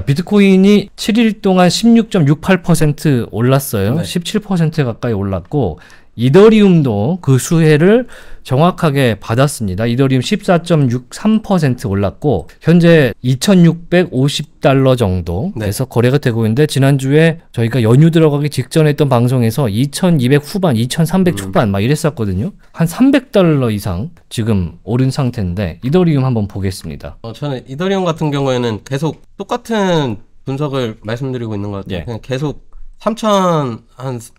비트코인이 7일 동안 16.68% 올랐어요. 네. 17% 가까이 올랐고 이더리움도 그 수혜를 정확하게 받았습니다. 이더리움 14.63% 올랐고 현재 2,650달러 정도 에서 네. 거래가 되고 있는데 지난주에 저희가 연휴 들어가기 직전에 했던 방송에서 2,200 후반, 2,300 음. 초반 막 이랬었거든요. 한 300달러 이상 지금 오른 상태인데 이더리움 한번 보겠습니다. 어, 저는 이더리움 같은 경우에는 계속 똑같은 분석을 말씀드리고 있는 것 같아요. 예. 그냥 계속 3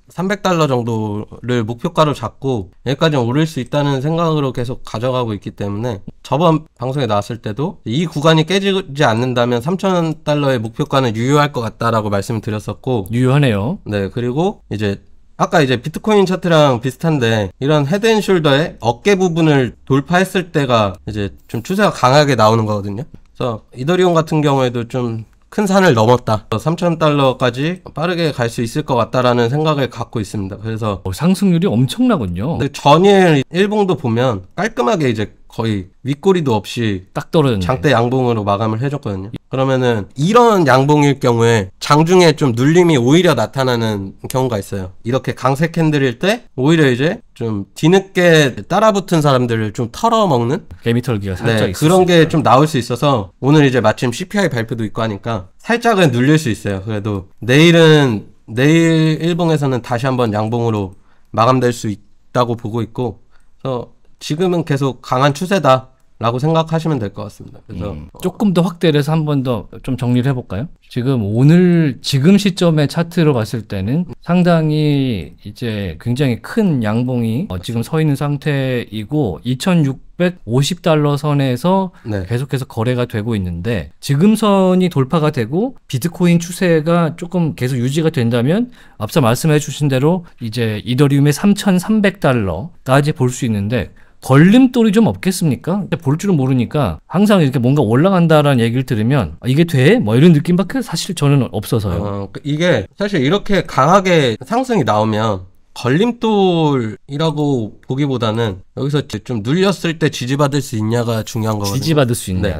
300달러 정도를 목표가로 잡고 여기까지 오를 수 있다는 생각으로 계속 가져가고 있기 때문에 저번 방송에 나왔을 때도 이 구간이 깨지지 않는다면 3,000달러의 목표가는 유효할 것 같다라고 말씀을 드렸었고 유효하네요. 네, 그리고 이제 아까 이제 비트코인 차트랑 비슷한데 이런 헤드앤숄더의 어깨 부분을 돌파했을 때가 이제 좀 추세가 강하게 나오는 거거든요. 그래서 이더리움 같은 경우에도 좀큰 산을 넘었다. 3천달러까지 빠르게 갈 수 있을 것 같다라는 생각을 갖고 있습니다. 그래서 어, 상승률이 엄청나군요. 전일 일봉도 보면 깔끔하게 이제 거의 윗꼬리도 없이 딱 떨어졌네. 장대 양봉으로 마감을 해줬거든요. 그러면은 이런 양봉일 경우에 장중에 좀 눌림이 오히려 나타나는 경우가 있어요. 이렇게 강세 캔들일 때 오히려 이제 좀 뒤늦게 따라붙은 사람들을 좀 털어먹는 개미털기가 살짝 네, 있을 그런 게 좀 나올 수 있어서 오늘 이제 마침 CPI 발표도 있고 하니까 살짝은 눌릴 수 있어요. 그래도 내일은 내일 일봉에서는 다시 한번 양봉으로 마감될 수 있다고 보고 있고 그래서 지금은 계속 강한 추세다. 라고 생각하시면 될 것 같습니다. 그래서 음, 조금 더 확대를 해서 한 번 더 좀 정리를 해볼까요? 지금 오늘 지금 시점의 차트로 봤을 때는 상당히 이제 굉장히 큰 양봉이 어, 지금 서 있는 상태이고 2 6 650달러 선에서 네. 계속해서 거래가 되고 있는데 지금 선이 돌파가 되고 비트코인 추세가 조금 계속 유지가 된다면 앞서 말씀해 주신 대로 이제 이더리움의 3,300달러까지 볼 수 있는데 걸림돌이 좀 없겠습니까? 볼 줄은 모르니까 항상 이렇게 뭔가 올라간다라는 얘기를 들으면 아, 이게 돼? 뭐 이런 느낌밖에 사실 저는 없어서요. 어, 이게 사실 이렇게 강하게 상승이 나오면 걸림돌이라고 보기보다는 여기서 좀 눌렸을 때 지지받을 수 있냐가 중요한 거거든요. 지지받을 수 있냐. 네.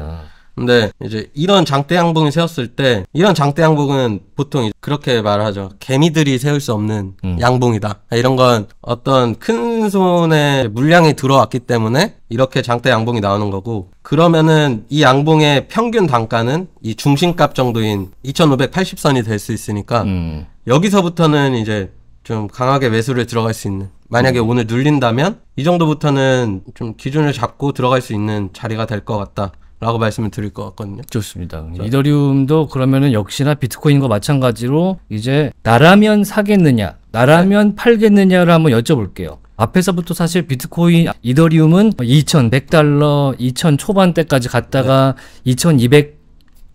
근데 이제 이런 장대 양봉이 세웠을 때 이런 장대 양봉은 보통 그렇게 말하죠. 개미들이 세울 수 없는 음. 양봉이다. 이런 건 어떤 큰 손에 물량이 들어왔기 때문에 이렇게 장대 양봉이 나오는 거고 그러면은 이 양봉의 평균 단가는 이 중심값 정도인 2,580선이 될 수 있으니까 음. 여기서부터는 이제 좀 강하게 매수를 들어갈 수 있는 만약에 음. 오늘 눌린다면 이 정도부터는 좀 기준을 잡고 들어갈 수 있는 자리가 될 것 같다. 라고 말씀을 드릴 것 같거든요. 좋습니다. 자. 그러니까 이더리움도 그러면은 역시나 비트코인과 마찬가지로 이제 나라면 사겠느냐, 나라면 네. 팔겠느냐를 한번 여쭤볼게요. 앞에서부터 사실 비트코인 이더리움은 2,100달러, 2,000 초반대까지 갔다가 네. 2,200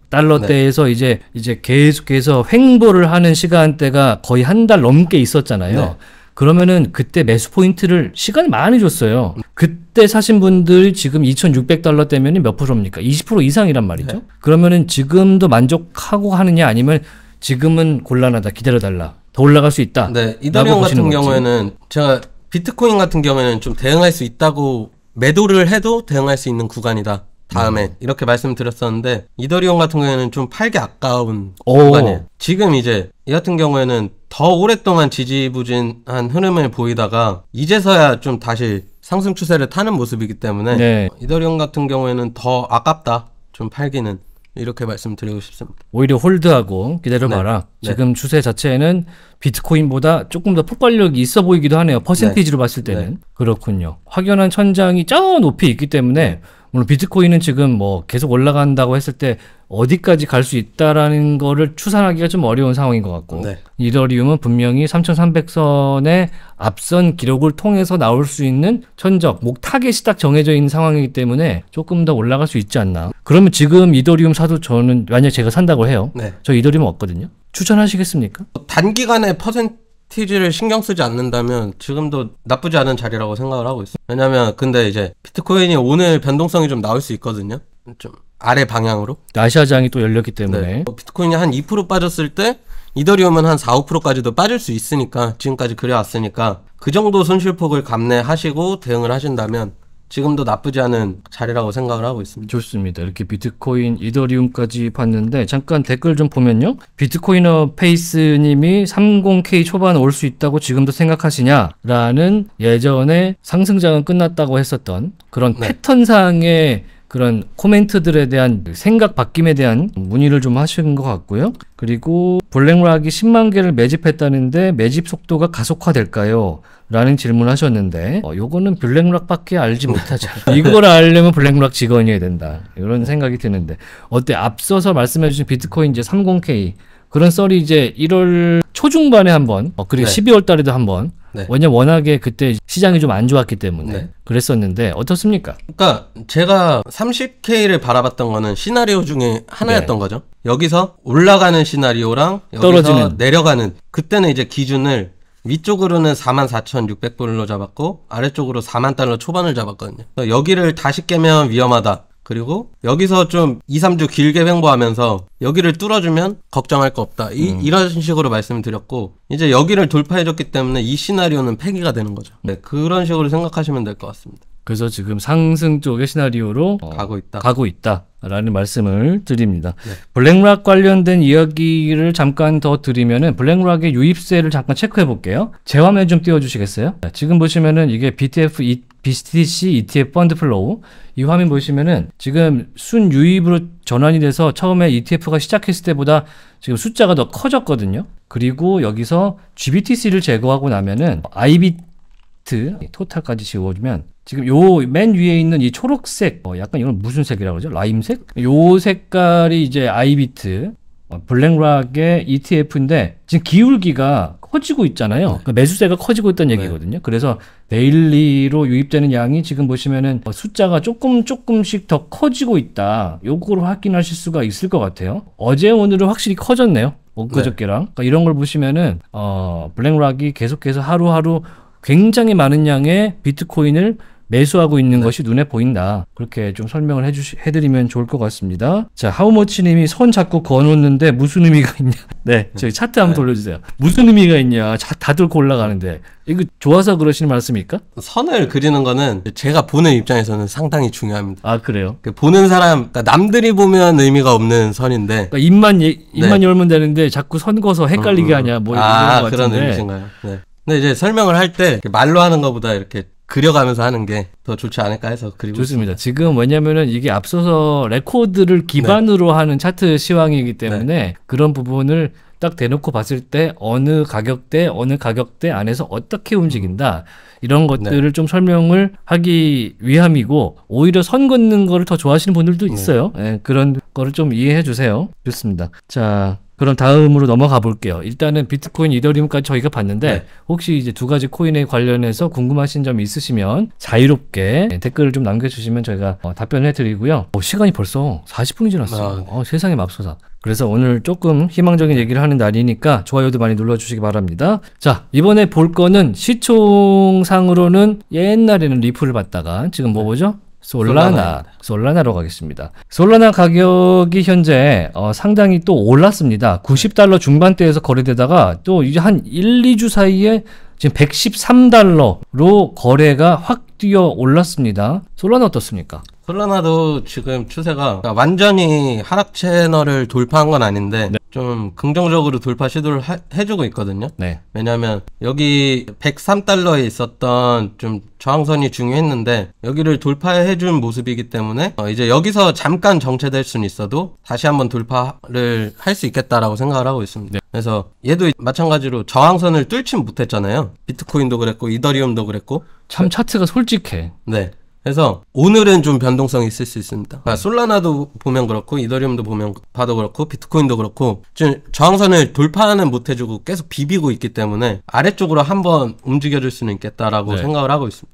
달러대에서 네. 이제 이제 계속해서 횡보를 하는 시간대가 거의 한 달 넘게 있었잖아요. 네. 그러면은 그때 매수 포인트를 시간을 많이 줬어요. 그때 사신 분들 지금 2,600달러 때면 몇 프로입니까? 20% 이상이란 말이죠. 네. 그러면은 지금도 만족하고 하느냐 아니면 지금은 곤란하다 기다려달라 더 올라갈 수 있다. 네 이더리움 같은 경우에는 제가 비트코인 같은 경우에는 좀 대응할 수 있다고 매도를 해도 대응할 수 있는 구간이다. 다음에 음. 이렇게 말씀드렸었는데 이더리움 같은 경우에는 좀 팔기 아까운 오. 구간이에요. 지금 이제 이 같은 경우에는 더 오랫동안 지지부진한 흐름을 보이다가 이제서야 좀 다시 상승 추세를 타는 모습이기 때문에 네. 이더리움 같은 경우에는 더 아깝다. 좀 팔기는 이렇게 말씀드리고 싶습니다. 오히려 홀드하고 기다려봐라. 네. 네. 지금 네. 추세 자체는 에 비트코인보다 조금 더 폭발력이 있어 보이기도 하네요. 퍼센티지로 네. 봤을 때는. 네. 그렇군요. 확연한 천장이 저 높이 있기 때문에 물론 비트코인은 지금 뭐 계속 올라간다고 했을 때 어디까지 갈 수 있다라는 거를 추산하기가 좀 어려운 상황인 것 같고 네. 이더리움은 분명히 3,300선의 앞선 기록을 통해서 나올 수 있는 천적, 목 타겟이 딱 정해져 있는 상황이기 때문에 조금 더 올라갈 수 있지 않나. 그러면 지금 이더리움 사도 저는 만약 제가 산다고 해요. 네. 저 이더리움 없거든요. 추천하시겠습니까? 단기간에 퍼센트 ETG를 신경 쓰지 않는다면 지금도 나쁘지 않은 자리라고 생각을 하고 있어요. 왜냐면 근데 이제 비트코인이 오늘 변동성이 좀 나올 수 있거든요. 좀 아래 방향으로. 아시아장이 또 열렸기 때문에. 네. 뭐 비트코인이 한 2% 빠졌을 때 이더리움은 한 4, 5%까지도 빠질 수 있으니까 지금까지 그려왔으니까그 정도 손실폭을 감내하시고 대응을 하신다면 지금도 나쁘지 않은 자리라고 생각을 하고 있습니다. 좋습니다. 이렇게 비트코인, 이더리움까지 봤는데 잠깐 댓글 좀 보면요. 비트코인어 페이스님이 30K 초반 올 수 있다고 지금도 생각하시냐라는 예전에 상승장은 끝났다고 했었던 그런 네. 패턴상의 그런 코멘트들에 대한 생각 바뀜에 대한 문의를 좀 하신 것 같고요. 그리고 블랙락이 10만 개를 매집했다는데 매집 속도가 가속화될까요? 라는 질문 을 하셨는데 어, 요거는 블랙락밖에 알지 못하죠. 이걸 알려면 블랙락 직원이어야 된다. 이런 생각이 드는데 어때 앞서서 말씀해 주신 비트코인 이제 30K 그런 썰이 이제 1월 초중반에 한번 어, 그리고 네. 12월 달에도 한번 네. 왜냐 워낙에 그때 시장이 좀 안 좋았기 때문에 네. 그랬었는데 어떻습니까? 그러니까 제가 30K를 바라봤던 거는 시나리오 중에 하나였던 네. 거죠. 여기서 올라가는 시나리오랑 떨어지는 내려가는 그때는 이제 기준을 위쪽으로는 44,600불로 잡았고 아래쪽으로 4만 달러 초반을 잡았거든요. 여기를 다시 깨면 위험하다. 그리고 여기서 좀 2, 3주 길게 횡보하면서 여기를 뚫어주면 걱정할 거 없다. 이, 음. 런 식으로 말씀드렸고 이제 여기를 돌파해줬기 때문에 이 시나리오는 폐기가 되는 거죠. 네, 그런 식으로 생각하시면 될 것 같습니다. 그래서 지금 상승 쪽의 시나리오로 어, 가고 있다. 가고 있다라는 말씀을 드립니다. 네. 블랙락 관련된 이야기를 잠깐 더 드리면은 블랙락의 유입세를 잠깐 체크해 볼게요. 제 화면 좀 띄워 주시겠어요? 네, 지금 보시면은 이게 BTF BTC ETF 펀드 플로우 이 화면 보시면은 지금 순 유입으로 전환이 돼서 처음에 ETF가 시작했을 때보다 지금 숫자가 더 커졌거든요. 그리고 여기서 GBTC를 제거하고 나면은 IBT 토탈까지 지워주면 지금 요 맨 위에 있는 이 초록색, 어, 약간 이건 무슨 색이라고 그러죠? 라임색? 요 색깔이 이제 아이비트, 어, 블랙락의 ETF인데 지금 기울기가 커지고 있잖아요. 네. 그러니까 매수세가 커지고 있던 네. 얘기거든요. 네. 그래서 데일리로 유입되는 양이 지금 보시면은 어, 숫자가 조금 조금씩 더 커지고 있다. 요걸 확인하실 수가 있을 것 같아요. 어제 오늘은 확실히 커졌네요. 엊그저께랑. 네. 그러니까 이런 걸 보시면은 어, 블랙락이 계속해서 하루하루 굉장히 많은 양의 비트코인을 매수하고 있는 네. 것이 눈에 보인다. 그렇게 좀 설명을 해주 해드리면 좋을 것 같습니다. 자, 하우머치님이 선 자꾸 그어놓는데 무슨 의미가 있냐? 네, 저기 차트 한번 네. 돌려주세요. 무슨 의미가 있냐? 자, 다 들고 올라가는데 이거 좋아서 그러시는 말씀입니까? 선을 그리는 거는 제가 보는 입장에서는 상당히 중요합니다. 아 그래요? 그 보는 사람, 그러니까 남들이 보면 의미가 없는 선인데 그러니까 입만 예, 입만 네. 열면 되는데 자꾸 선거서 헷갈리게 음, 음. 하냐 뭐 이런 거 아, 같은데. 그런 의미인가요? 네. 근데 이제 설명을 할 때 말로 하는 것보다 이렇게 그려가면서 하는 게 더 좋지 않을까 해서 그리고 좋습니다. 지금 왜냐면은 이게 앞서서 레코드를 기반으로 네. 하는 차트 시황이기 네. 때문에 네. 그런 부분을 딱 대놓고 봤을 때 어느 가격대 어느 가격대 안에서 어떻게 움직인다 음. 이런 네. 것들을 네. 좀 설명을 하기 위함이고 오히려 선 걷는 거를 더 좋아하시는 분들도 음. 있어요. 네. 그런 거를 좀 이해해 주세요. 좋습니다. 자 그럼 다음으로 넘어가 볼게요. 일단은 비트코인, 이더리움까지 저희가 봤는데 네. 혹시 이제 두 가지 코인에 관련해서 궁금하신 점이 있으시면 자유롭게 댓글을 좀 남겨주시면 저희가 어, 답변을 해드리고요. 어, 시간이 벌써 40분이 지났어요. 아, 네. 어, 세상에 맙소사. 그래서 오늘 조금 희망적인 얘기를 하는 날이니까 좋아요도 많이 눌러주시기 바랍니다. 자, 이번에 볼 거는 시총상으로는 옛날에는 리플을 봤다가 지금 뭐 네. 보죠? 솔라나, 솔라나로 가겠습니다. 솔라나 가격이 현재 어, 상당히 또 올랐습니다. 90달러 중반대에서 거래되다가 또 이제 한 1, 2주 사이에 지금 113달러로 거래가 확 뛰어 올랐습니다. 솔라나 어떻습니까? 솔라나도 지금 추세가 완전히 하락 채널을 돌파한 건 아닌데 네. 좀 긍정적으로 돌파 시도를 하, 해주고 있거든요. 네. 왜냐하면 여기 103달러에 있었던 좀 저항선이 중요했는데 여기를 돌파해준 모습이기 때문에 어, 이제 여기서 잠깐 정체될 수는 있어도 다시 한번 돌파를 할 수 있겠다라고 생각을 하고 있습니다. 네. 그래서 얘도 마찬가지로 저항선을 뚫진 못했잖아요. 비트코인도 그랬고 이더리움도 그랬고 참 차트가 솔직해. 네. 그래서 오늘은 좀 변동성이 있을 수 있습니다. 그 솔라나도 보면 그렇고 이더리움도 보면 봐도 그렇고 비트코인도 그렇고 지금 저항선을 돌파는 못해주고 계속 비비고 있기 때문에 아래쪽으로 한번 움직여줄 수는 있겠다라고 네. 생각을 하고 있습니다.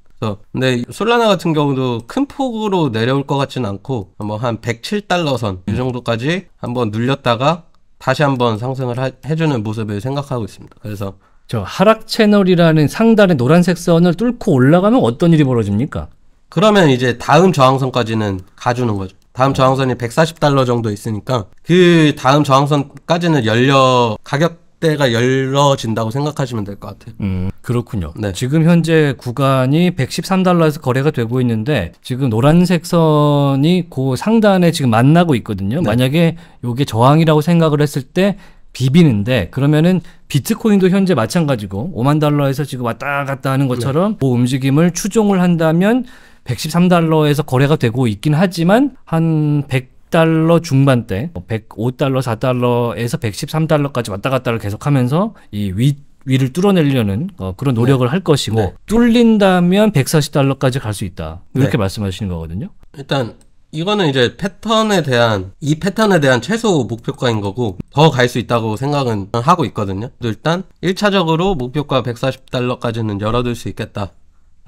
근데 솔라나 같은 경우도 큰 폭으로 내려올 것 같지는 않고 뭐한 107달러 선 이 정도까지 한번 눌렸다가 다시 한번 상승을 하, 해주는 모습을 생각하고 있습니다. 그래서 저 하락 채널이라는 상단의 노란색 선을 뚫고 올라가면 어떤 일이 벌어집니까? 그러면 이제 다음 저항선까지는 가주는 거죠. 다음 어. 저항선이 140달러 정도 있으니까 그 다음 저항선까지는 열려 가격 대가 열려진다고 생각하시면 될 것 같아요. 음, 그렇군요. 네. 지금 현재 구간이 113달러에서 거래가 되고 있는데 지금 노란색 선이 그 상단에 지금 만나고 있거든요. 네. 만약에 이게 저항이라고 생각을 했을 때 비비는데 그러면은 비트코인도 현재 마찬가지고 5만 달러에서 지금 왔다 갔다 하는 것처럼 네. 그 움직임을 추종을 한다면 113달러에서 거래가 되고 있긴 하지만 한 100달러 중반대 105달러 뭐 4달러에서 113달러까지 왔다 갔다를 계속하면서 이 위, 위를 뚫어내려는 어, 그런 네. 노력을 네. 할 것이고 네. 뚫린다면 140달러까지 갈 수 있다 이렇게 네. 말씀하시는 거거든요. 일단 이거는 이제 패턴에 대한 이 패턴에 대한 최소 목표가인 거고 더 갈 수 있다고 생각은 하고 있거든요. 일단 1차적으로 목표가 140달러까지는 열어둘 수 있겠다라고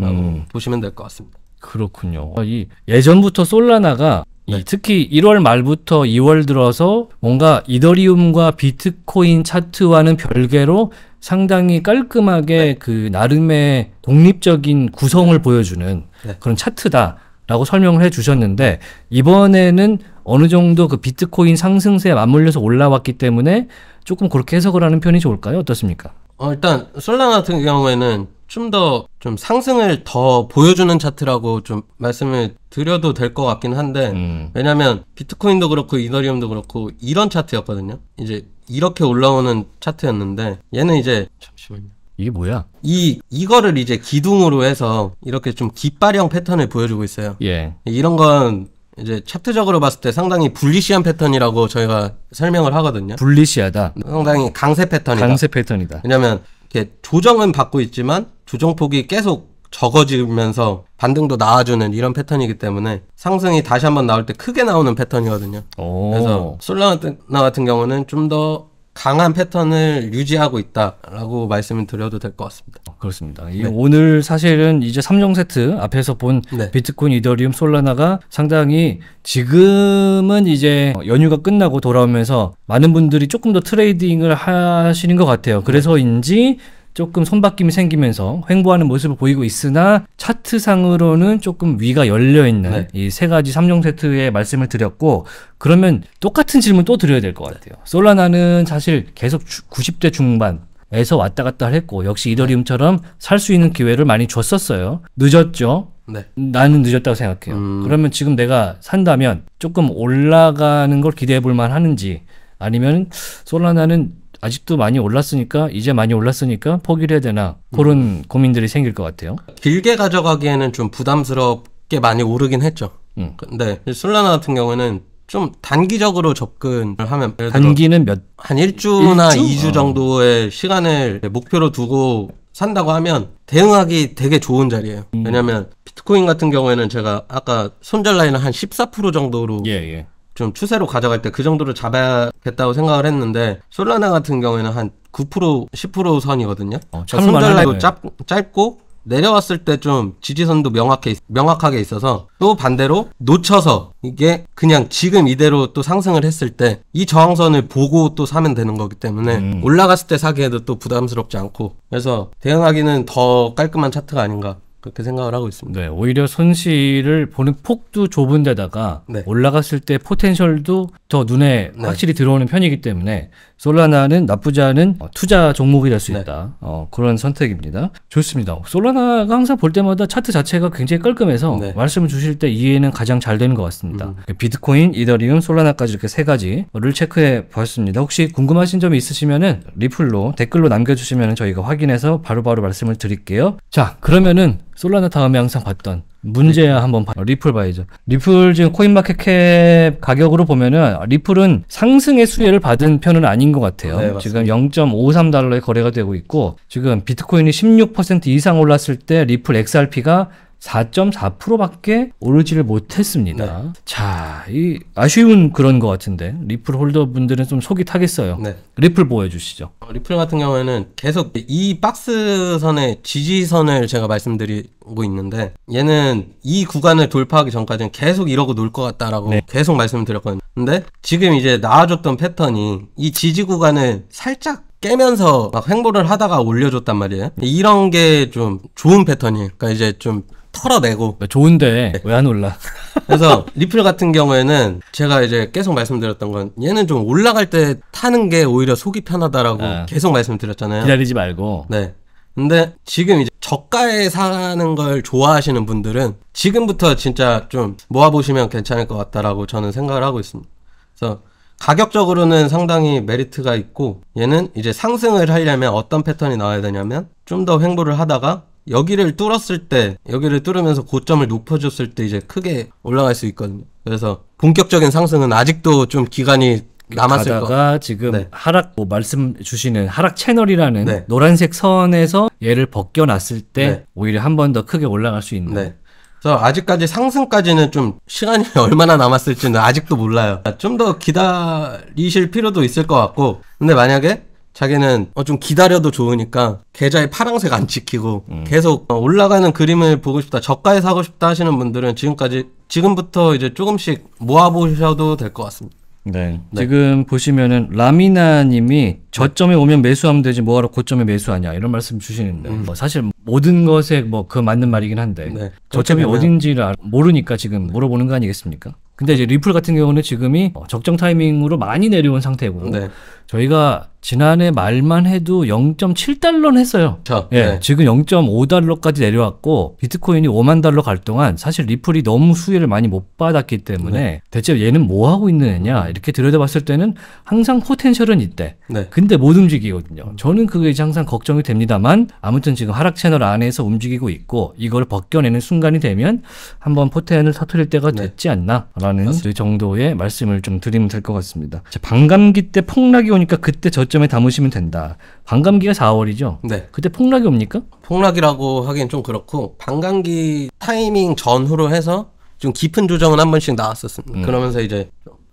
음. 보시면 될 것 같습니다. 그렇군요. 어, 이 예전부터 솔라나가 네. 특히 1월 말부터 2월 들어서 뭔가 이더리움과 비트코인 차트와는 별개로 상당히 깔끔하게 네. 그 나름의 독립적인 구성을 네. 보여주는 네. 그런 차트다. 라고 설명을 해 주셨는데 이번에는 어느 정도 그 비트코인 상승세에 맞물려서 올라왔기 때문에 조금 그렇게 해석을 하는 편이 좋을까요? 어떻습니까? 어, 일단 솔라나 같은 경우에는 좀 더좀 좀 상승을 더 보여주는 차트라고 좀 말씀을 드려도 될 것 같긴 한데 음. 왜냐면 비트코인도 그렇고 이더리움도 그렇고 이런 차트였거든요. 이제 이렇게 올라오는 차트였는데 얘는 이제 잠시만요. 이게 뭐야? 이 이거를 이제 기둥으로 해서 이렇게 좀 깃발형 패턴을 보여주고 있어요. 예. 이런 건 이제 챕트적으로 봤을 때 상당히 불리시한 패턴이라고 저희가 설명을 하거든요. 불리시하다. 상당히 강세 패턴이다. 강세 패턴이다. 왜냐면 이게 조정은 받고 있지만 조정 폭이 계속 적어지면서 반등도 나와주는 이런 패턴이기 때문에 상승이 다시 한번 나올 때 크게 나오는 패턴이거든요. 오. 그래서 솔라나 같은 경우는 좀더 강한 패턴을 유지하고 있다라고 말씀을 드려도 될 것 같습니다. 그렇습니다. 네. 오늘 사실은 이제 3종 세트 앞에서 본 네. 비트코인, 이더리움, 솔라나가 상당히 지금은 이제 연휴가 끝나고 돌아오면서 많은 분들이 조금 더 트레이딩을 하시는 것 같아요. 그래서인지 네. 조금 손바뀜이 생기면서 횡보하는 모습을 보이고 있으나 차트상으로는 조금 위가 열려 있는 네. 이세 가지 3종 세트의 말씀을 드렸고 그러면 똑같은 질문 또 드려야 될 것 같아요. 솔라나는 사실 계속 90대 중반 에서 왔다 갔다 했고 역시 이더리움처럼 살 수 있는 기회를 많이 줬었어요. 늦었죠. 네. 나는 늦었다고 생각해요. 음... 그러면 지금 내가 산다면 조금 올라가는 걸 기대해 볼 만하는지 아니면 솔라나는 아직도 많이 올랐으니까 이제 많이 올랐으니까 포기를 해야 되나 그런 음. 고민들이 생길 것 같아요. 길게 가져가기에는 좀 부담스럽게 많이 오르긴 했죠. 음. 근데 솔라나 같은 경우는 에좀 단기적으로 접근을 하면 단기는 몇 한 일주나 이주 2 아. 정도의 시간을 목표로 두고 산다고 하면 대응하기 되게 좋은 자리예요. 음. 왜냐하면 비트코인 같은 경우에는 제가 아까 손절 라인을 한14% 정도로 예, 예. 좀 추세로 가져갈 때 그 정도를 잡아야겠다고 생각을 했는데 솔라나 같은 경우에는 한 9% 10% 선이거든요. 어, 그러도 그러니까 짧, 짧고 내려왔을 때 좀 지지선도 명확해, 명확하게 있어서 또 반대로 놓쳐서 이게 그냥 지금 이대로 또 상승을 했을 때 이 저항선을 보고 또 사면 되는 거기 때문에 음. 올라갔을 때 사기에도 또 부담스럽지 않고 그래서 대응하기는 더 깔끔한 차트가 아닌가 그렇게 생각을 하고 있습니다. 네, 오히려 손실을 보는 폭도 좁은 데다가 네. 올라갔을 때 포텐셜도 더 눈에 네. 확실히 들어오는 편이기 때문에 솔라나는 나쁘지 않은 어, 투자 종목이 될수 네. 있다. 어, 그런 선택입니다. 좋습니다. 솔라나가 항상 볼 때마다 차트 자체가 굉장히 깔끔해서 네. 말씀 주실 때 이해는 가장 잘 되는 것 같습니다. 음. 그 비트코인, 이더리움, 솔라나까지 이렇게 세 가지를 체크해 보았습니다. 혹시 궁금하신 점이 있으시면 리플로 댓글로 남겨주시면 저희가 확인해서 바로바로 바로 말씀을 드릴게요. 자, 그러면은 솔라나 다음에 항상 봤던 문제야 그렇죠. 한번 봐. 리플 봐야죠. 리플 지금 코인마켓캡 가격으로 보면은 리플은 상승의 수혜를 받은 편은 아닌 것 같아요. 네, 지금 0.53달러에 거래가 되고 있고 지금 비트코인이 16% 이상 올랐을 때 리플 XRP가 4.4%밖에 오르지를 못했습니다. 네. 자, 이 아쉬운 그런 것 같은데 리플 홀더분들은 좀 속이 타겠어요. 네. 리플 보여주시죠. 어, 리플 같은 경우에는 계속 이 박스선의 지지선을 제가 말씀드리고 있는데 얘는 이 구간을 돌파하기 전까지는 계속 이러고 놀 것 같다라고 네. 계속 말씀을 드렸거든요. 근데 지금 이제 나와줬던 패턴이 이 지지 구간을 살짝 깨면서 막 횡보를 하다가 올려줬단 말이에요. 이런 게 좀 좋은 패턴이에요. 그러니까 이제 좀 털어내고 네, 좋은데 네. 왜안 올라? 그래서 리플 같은 경우에는 제가 이제 계속 말씀드렸던 건 얘는 좀 올라갈 때 타는 게 오히려 속이 편하다라고 아. 계속 말씀드렸잖아요. 기다리지 말고 네. 근데 지금 이제 저가에 사는 걸 좋아하시는 분들은 지금부터 진짜 좀 모아보시면 괜찮을 것 같다라고 저는 생각을 하고 있습니다. 그래서 가격적으로는 상당히 메리트가 있고 얘는 이제 상승을 하려면 어떤 패턴이 나와야 되냐면 좀 더 횡보를 하다가 여기를 뚫었을 때 여기를 뚫으면서 고점을 높여줬을 때 이제 크게 올라갈 수 있거든요. 그래서 본격적인 상승은 아직도 좀 기간이 남았을 거가 지금 네. 하락 뭐 말씀 주시는 하락 채널이라는 네. 노란색 선에서 얘를 벗겨놨을 때 네. 오히려 한 번 더 크게 올라갈 수 있는. 네. 그래서 아직까지 상승까지는 좀 시간이 얼마나 남았을지는 아직도 몰라요. 좀 더 기다리실 필요도 있을 것 같고, 근데 만약에 자기는 어좀 기다려도 좋으니까 계좌에 파랑색 안 찍히고 음. 계속 어, 올라가는 그림을 보고 싶다 저가에 사고 싶다 하시는 분들은 지금까지 지금부터 이제 조금씩 모아보셔도 될 것 같습니다. 네. 네. 지금 보시면은 라미나 님이 저점에 오면 매수하면 되지 뭐하러 고점에 매수하냐 이런 말씀 주시는데 음. 뭐 사실 모든 것에 뭐 그 맞는 말이긴 한데 네. 저점이 어딘지를 모르니까 지금 물어보는 거 아니겠습니까? 근데 이제 리플 같은 경우는 지금이 어, 적정 타이밍으로 많이 내려온 상태고 네. 저희가 지난해 말만 해도 0.7달러는 했어요. 자, 예, 네. 지금 0.5달러까지 내려왔고 비트코인이 5만 달러 갈 동안 사실 리플이 너무 수혜를 많이 못 받았기 때문에 네. 대체 얘는 뭐 하고 있느냐 이렇게 들여다봤을 때는 항상 포텐셜은 있대. 네. 근데 못 움직이거든요. 저는 그게 항상 걱정이 됩니다만 아무튼 지금 하락 채널 안에서 움직이고 있고 이걸 벗겨내는 순간이 되면 한번 포텐을 터트릴 때가 네. 됐지 않나라는 맞 정도의 말씀을 좀 드리면 될 것 같습니다. 반감기 때 폭락이 폭락이 오니까 그때 저점에 담으시면 된다. 반감기가 4월이죠? 네. 그때 폭락이 옵니까? 폭락이라고 하기엔 좀 그렇고 반감기 타이밍 전후로 해서 좀 깊은 조정은 한 번씩 나왔었습니다. 음. 그러면서 이제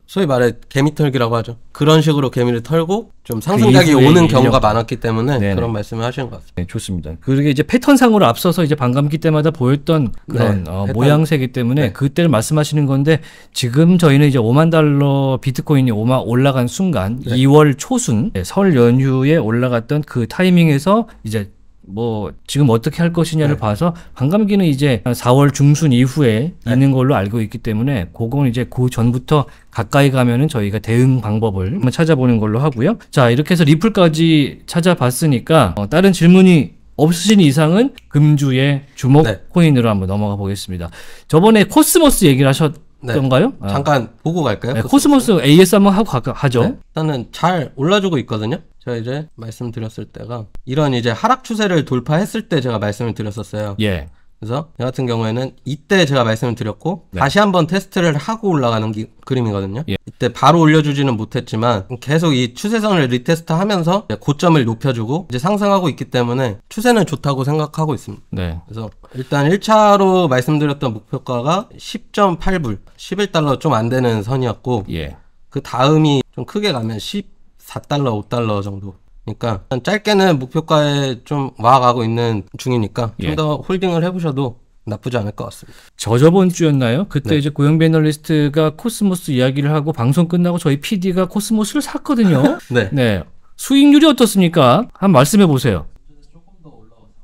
소위 말해 개미털기라고 하죠. 그런 식으로 개미를 털고 좀 상승작이 그 오는 경우가 많았기 때문에 네네. 그런 말씀을 하신 것 같습니다. 네, 좋습니다. 그게 이제 패턴상으로 앞서서 이제 반감기 때마다 보였던 네, 그런 네, 어, 모양새기 때문에 네. 그때를 말씀하시는 건데 지금 저희는 이제 5만 달러 비트코인이 5만 올라간 순간 2월 초순 네, 설 연휴에 올라갔던 그 타이밍에서 이제 뭐 지금 어떻게 할 것이냐를 네. 봐서 반감기는 이제 4월 중순 이후에 네. 있는 걸로 알고 있기 때문에 그건 이제 그 전부터 가까이 가면은 저희가 대응 방법을 한번 찾아보는 걸로 하고요. 자 이렇게 해서 리플까지 찾아봤으니까 어, 다른 질문이 없으신 이상은 금주의 주목 네. 코인으로 한번 넘어가 보겠습니다. 저번에 코스모스 얘기를 하셨 던가요 네. 잠깐 보고 갈까요? 네, 코스모스 AS 한번 하고 가, 하죠. 네. 일단은 잘 올라주고 있거든요. 제가 이제 말씀드렸을 때가 이런 이제 하락 추세를 돌파했을 때 제가 말씀을 드렸었어요. 예. 그래서 저 같은 경우에는 이때 제가 말씀을 드렸고 네. 다시 한번 테스트를 하고 올라가는 기, 그림이거든요. 예. 이때 바로 올려주지는 못했지만 계속 이 추세선을 리테스트하면서 고점을 높여주고 이제 상승하고 있기 때문에 추세는 좋다고 생각하고 있습니다. 네. 그래서 일단 1차로 말씀드렸던 목표가가 10.8불, 11달러 좀 안 되는 선이었고 예. 그 다음이 좀 크게 가면 10. 4달러, 5달러 정도. 그러니까 짧게는 목표가에 좀 와가고 있는 중이니까 예. 좀더 홀딩을 해보셔도 나쁘지 않을 것 같습니다. 저 저번 주였나요? 그때 네. 이제 고영배 애널리스트가 코스모스 이야기를 하고 방송 끝나고 저희 PD가 코스모스를 샀거든요. 네. 네. 수익률이 어떻습니까? 한 말씀해 보세요.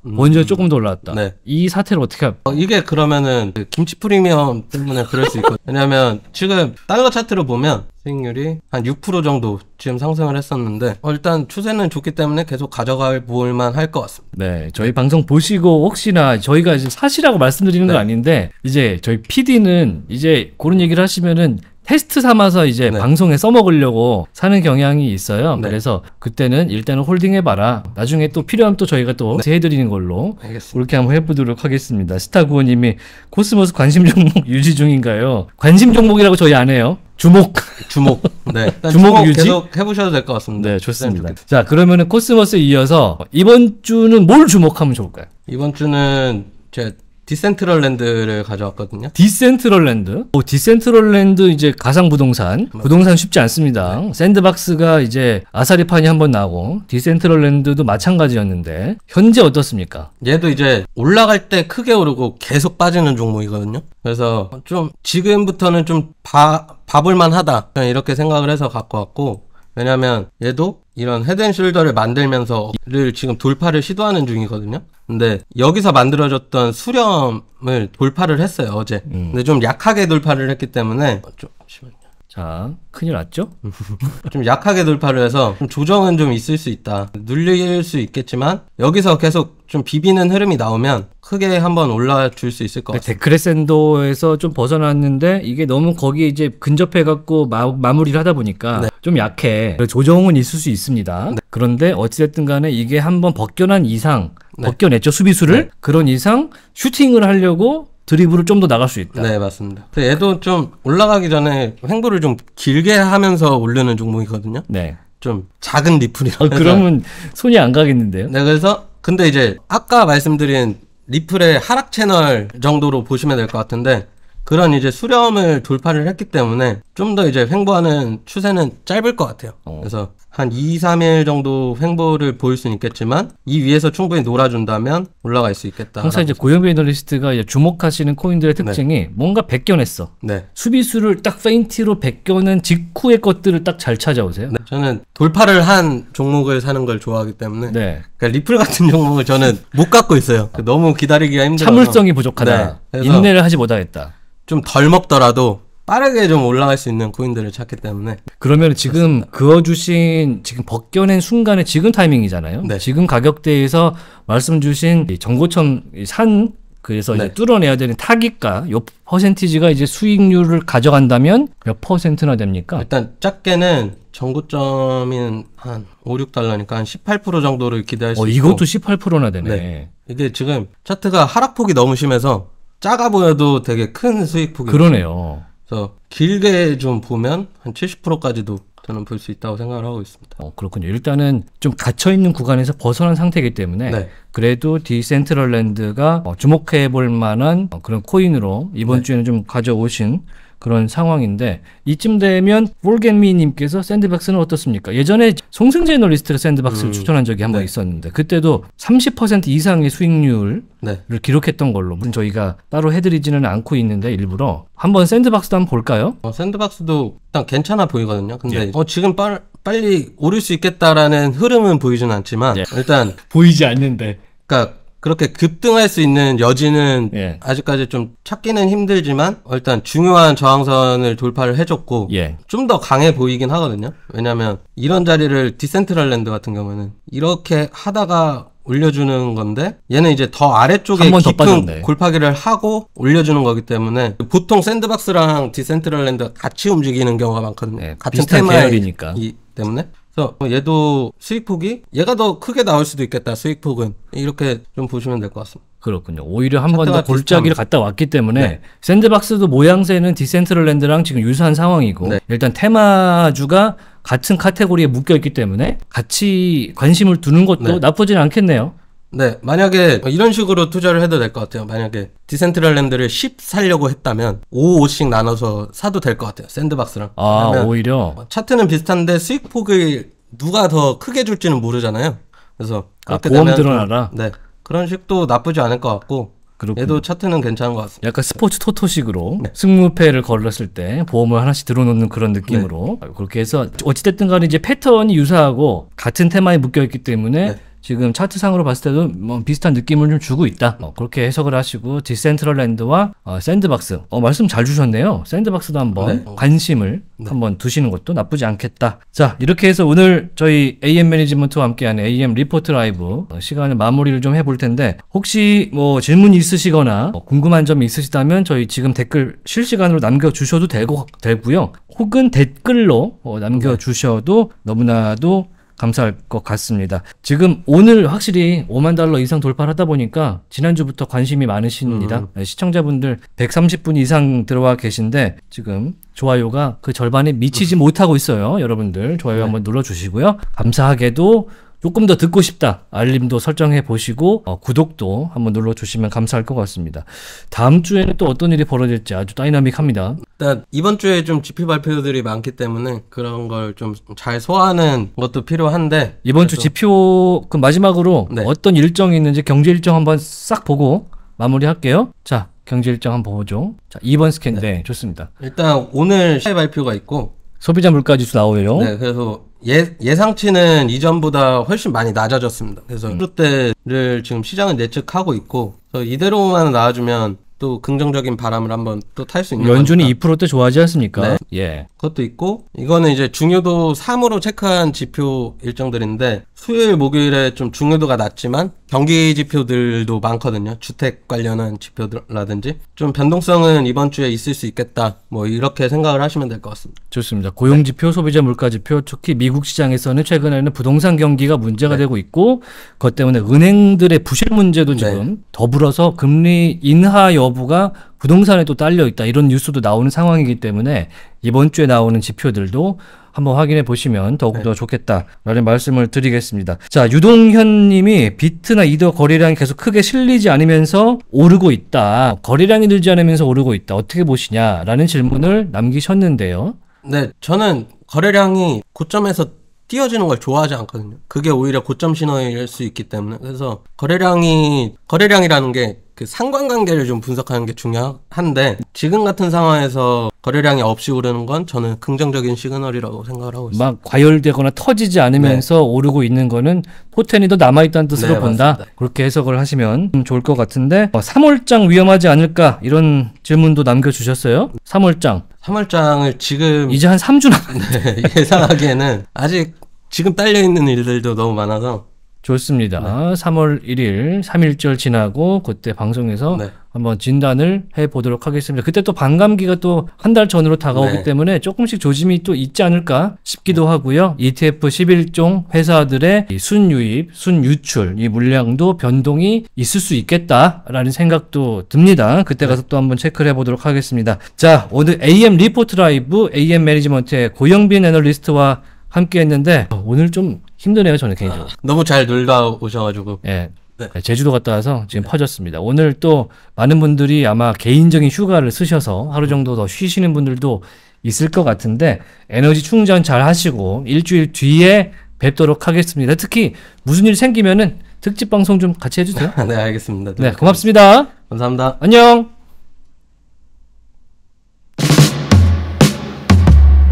먼저 음. 이 조금 더 올라왔다. 네. 이 사태를 어떻게 합... 어, 이게 그러면은 그 김치 프리미엄 때문에 그럴 수있거왜냐면 지금 달러 차트로 보면 수익률이 한 6% 정도 지금 상승을 했었는데 어, 일단 추세는 좋기 때문에 계속 가져갈 볼만 할 것 같습니다. 네, 저희 방송 보시고 혹시나 저희가 이제 사실이라고 말씀드리는 네. 건 아닌데 이제 저희 PD는 이제 그런 얘기를 하시면은 테스트 삼아서 이제 네. 방송에 써먹으려고 사는 경향이 있어요. 네. 그래서 그때는 일단은 홀딩해봐라. 나중에 또 필요하면 또 저희가 또제 네. 해드리는 걸로 알겠습니다. 그렇게 한번 해보도록 하겠습니다. 스타구원님이 코스모스 관심 종목 유지 중인가요? 관심 종목이라고 저희 안 해요. 주목. 주목. 네. 주목, 주목 유지. 계속 해보셔도 될 것 같습니다. 네, 좋습니다. 네, 자, 그러면은 코스모스 이어서 이번 주는 뭘 주목하면 좋을까요? 이번 주는 제 디센트럴랜드를 가져왔거든요. 디센트럴랜드? 오, 디센트럴랜드 이제 가상 부동산. 부동산 쉽지 않습니다. 네. 샌드박스가 이제 아사리판이 한번 나고 디센트럴랜드도 마찬가지였는데 현재 어떻습니까? 얘도 이제 올라갈 때 크게 오르고 계속 빠지는 종목이거든요. 그래서 좀 지금부터는 좀 봐, 봐볼만 하다. 이렇게 생각을 해서 갖고 왔고 왜냐면 얘도 이런 헤드앤숄더를 만들면서를 지금 돌파를 시도하는 중이거든요. 근데 여기서 만들어졌던 수렴을 돌파를 했어요 어제. 음. 근데 좀 약하게 돌파를 했기 때문에 좀 잠시만요. 자, 큰일 났죠? 좀 약하게 돌파를 해서 좀 조정은 좀 있을 수 있다. 눌릴 수 있겠지만 여기서 계속 좀 비비는 흐름이 나오면 크게 한번 올라줄 수 있을 것 그 같아요. 데크레센도에서 좀 벗어났는데 이게 너무 거기에 이제 근접해갖고 마, 무리를 하다 보니까 네. 좀 약해. 조정은 있을 수 있습니다. 네. 그런데 어찌됐든 간에 이게 한번 벗겨난 이상, 네. 벗겨냈죠, 수비수를. 네. 그런 이상 슈팅을 하려고 드리블을 좀 더 나갈 수 있다. 네, 맞습니다. 얘도 좀 올라가기 전에 횡보를 좀 길게 하면서 올리는 종목이거든요. 네. 좀 작은 리플이라. 어, 아, 그러면 손이 안 가겠는데요? 네, 그래서 근데 이제 아까 말씀드린 리플의 하락 채널 정도로 보시면 될 것 같은데 그런 이제 수렴을 돌파를 했기 때문에 좀 더 이제 횡보하는 추세는 짧을 것 같아요. 어. 그래서 한 2, 3일 정도 횡보를 보일 수는 있겠지만 이 위에서 충분히 놀아준다면 올라갈 수 있겠다. 항상 이제 고영배 애널리스트가 이제 주목하시는 코인들의 네. 특징이 네. 뭔가 벗겨냈어. 네. 수비수를 딱 페인트로 벗겨낸 직후의 것들을 딱 잘 찾아오세요. 네. 저는 돌파를 한 종목을 사는 걸 좋아하기 때문에 네. 그러니까 리플 같은 종목을 저는 못 갖고 있어요. 아. 너무 기다리기가 힘들어서 참을성이 부족하다. 네. 인내를 하지 못하겠다. 좀덜 먹더라도 빠르게 좀 올라갈 수 있는 코인들을 찾기 때문에 그러면 지금 그어주신 지금 벗겨낸 순간에 지금 타이밍이잖아요. 네. 지금 가격대에서 말씀 주신 정고천산 그래서 네. 이제 뚫어내야 되는 타깃가 요 퍼센티지가 이제 수익률을 가져간다면 몇 퍼센트나 됩니까? 일단 작게는 정고점인 한 5, 6달러니까 한 18% 정도를 기대할 어, 수 어, 있고 이것도 18%나 되네. 네. 이게 지금 차트가 하락폭이 너무 심해서 작아 보여도 되게 큰 수익폭이 그러네요. 그래서 길게 좀 보면 한 70%까지도 저는 볼 수 있다고 생각을 하고 있습니다. 어, 그렇군요. 일단은 좀 갇혀 있는 구간에서 벗어난 상태이기 때문에 네. 그래도 디센트럴랜드가 어, 주목해 볼 만한 어, 그런 코인으로 이번 네. 주에는 좀 가져오신 그런 상황인데 이쯤 되면 볼겐미님께서 샌드박스는 어떻습니까? 예전에 송승재 애널리스트가 샌드박스를 음, 추천한 적이 한번 네. 있었는데 그때도 30% 이상의 수익률을 네. 기록했던 걸로 물론 저희가 따로 해드리지는 않고 있는데 일부러 한번 샌드박스도 한번 볼까요? 어, 샌드박스도 일단 괜찮아 보이거든요. 근데 예. 어, 지금 빨, 빨리 오를 수 있겠다라는 흐름은 보이진 않지만 예. 일단 보이지 않는데 그러니까 그렇게 급등할 수 있는 여지는 예. 아직까지 좀 찾기는 힘들지만 일단 중요한 저항선을 돌파를 해줬고 예. 좀더 강해 보이긴 하거든요. 왜냐하면 이런 자리를 디센트럴랜드 같은 경우는 이렇게 하다가 올려주는 건데 얘는 이제 더 아래쪽에 깊은 더 골파기를 하고 올려주는 거기 때문에 보통 샌드박스랑 디센트럴랜드 같이 움직이는 경우가 많거든요. 네, 같은 테마이니까이 때문에 그래서 뭐 얘도 수익폭이 얘가 더 크게 나올 수도 있겠다. 수익폭은 이렇게 좀 보시면 될 것 같습니다. 그렇군요. 오히려 한 번 더 골짜기를 갔다 왔기 때문에 네. 샌드박스도 모양새는 디센트럴랜드랑 지금 유사한 상황이고 네. 일단 테마주가 같은 카테고리에 묶여 있기 때문에 같이 관심을 두는 것도 네. 나쁘진 않겠네요. 네, 만약에 이런 식으로 투자를 해도 될 것 같아요. 만약에 디센트럴랜드를 10 살려고 했다면 5, 5씩 나눠서 사도 될 것 같아요. 샌드박스랑. 아, 오히려. 어, 차트는 비슷한데 수익 폭을 누가 더 크게 줄지는 모르잖아요. 그래서 아, 그렇게 아, 보험 들어놔라. 어, 네, 그런 식도 나쁘지 않을 것 같고. 그렇군 얘도 차트는 괜찮은 것 같습니다. 약간 스포츠 토토식으로 네. 승무패를 걸렸을때 보험을 하나씩 들어놓는 그런 느낌으로 네. 아, 그렇게 해서 어찌됐든 간에 이제 패턴이 유사하고 같은 테마에 묶여있기 때문에 네. 지금 차트상으로 봤을 때도 뭐 비슷한 느낌을 좀 주고 있다. 어, 그렇게 해석을 하시고 디센트럴랜드와 어, 샌드박스. 어, 말씀 잘 주셨네요. 샌드박스도 한번 네? 관심을 네. 한번 두시는 것도 나쁘지 않겠다. 자, 이렇게 해서 오늘 저희 AM 매니지먼트와 함께하는 AM 리포트 라이브 어, 시간을 마무리를 좀 해볼 텐데 혹시 뭐질문 있으시거나 뭐 궁금한 점이 있으시다면 저희 지금 댓글 실시간으로 남겨주셔도 되고, 되고요. 혹은 댓글로 어, 남겨주셔도 너무나도 감사할 것 같습니다. 지금 오늘 확실히 5만 달러 이상 돌파를 하다 보니까 지난주부터 관심이 많으십니다. 음. 네, 시청자분들 130분 이상 들어와 계신데 지금 좋아요가 그 절반에 미치지 음. 못하고 있어요. 여러분들 좋아요 네. 한번 눌러주시고요. 감사하게도 조금 더 듣고 싶다 알림도 설정해 보시고 어, 구독도 한번 눌러주시면 감사할 것 같습니다. 다음 주에는 또 어떤 일이 벌어질지 아주 다이나믹합니다. 일단 이번 주에 좀 GP 발표들이 많기 때문에 그런 걸 좀 잘 소화하는 것도 필요한데 이번 주 지표 그 마지막으로 네. 어떤 일정이 있는지 경제 일정 한번 싹 보고 마무리할게요. 자 경제 일정 한번 보죠. 자 2번 스캔 네, 네 좋습니다. 일단 오늘 시세 발표가 있고 소비자 물가 지수 나오요. 네 그래서 예, 예상치는 이전보다 훨씬 많이 낮아졌습니다. 그래서 음. 그때를 지금 시장은 예측하고 있고 이대로만 나와주면 또 긍정적인 바람을 한번 또 탈 수 있는 연준이 거니까. 2%대 좋아하지 않습니까? 네. 예. 그것도 있고 이거는 이제 중요도 3으로 체크한 지표 일정들인데 수요일 목요일에 좀 중요도가 낮지만 경기 지표들도 많거든요. 주택 관련한 지표라든지 좀 변동성은 이번 주에 있을 수 있겠다. 뭐 이렇게 생각을 하시면 될 것 같습니다. 좋습니다. 고용 네. 지표, 네. 소비자 물가 지표, 특히 미국 시장에서는 최근에는 부동산 경기가 문제가 네. 되고 있고 그것 때문에 은행들의 부실 문제도 네. 지금 더불어서 금리 인하 여 여부가 부동산에 또 딸려 있다 이런 뉴스도 나오는 상황이기 때문에 이번 주에 나오는 지표들도 한번 확인해 보시면 더욱더 네. 좋겠다라는 말씀을 드리겠습니다. 자, 유동현 님이 비트나 이더 거래량이 계속 크게 실리지 않으면서 오르고 있다. 거래량이 늘지 않으면서 오르고 있다. 어떻게 보시냐라는 질문을 남기셨는데요. 네, 저는 거래량이 고점에서 띄어지는 걸 좋아하지 않거든요. 그게 오히려 고점 신호일 수 있기 때문에. 그래서 거래량이, 거래량이라는 게그 상관관계를 좀 분석하는 게 중요한데 지금 같은 상황에서 거래량이 없이 오르는 건 저는 긍정적인 시그널이라고 생각을 하고 있습니다. 막 과열되거나 터지지 않으면서 네. 오르고 있는 거는 포텐이 더 남아있다는 뜻으로 네, 본다. 맞습니다. 그렇게 해석을 하시면 좋을 것 같은데 3월장 어, 위험하지 않을까 이런 질문도 남겨주셨어요. 3월장. 3월장을 지금 이제 한 3주 남았 네, 예상하기에는 아직 지금 딸려있는 일들도 너무 많아서 좋습니다. 네. 3월 1일, 3일절 지나고 그때 방송에서 네. 한번 진단을 해 보도록 하겠습니다. 그때 또 반감기가 또 한 달 전으로 다가오기 네. 때문에 조금씩 조짐이 또 있지 않을까 싶기도 네. 하고요. ETF 11종 회사들의 순유입, 순유출 이 물량도 변동이 있을 수 있겠다라는 생각도 듭니다. 그때 네. 가서 또 한번 체크를 해 보도록 하겠습니다. 자, 오늘 AM 리포트 라이브 AM 매니지먼트의 고영빈 애널리스트와 함께 했는데 오늘 좀 힘드네요, 저는 개인적으로. 아, 너무 잘 놀다 오셔가지고. 예. 네. 네. 제주도 갔다 와서 지금 네. 퍼졌습니다. 오늘 또 많은 분들이 아마 개인적인 휴가를 쓰셔서 하루 정도 더 쉬시는 분들도 있을 것 같은데 에너지 충전 잘 하시고 일주일 뒤에 뵙도록 하겠습니다. 특히 무슨 일 생기면은 특집 방송 좀 같이 해주세요. 네, 알겠습니다. 네, 고맙습니다. 감사합니다. 안녕.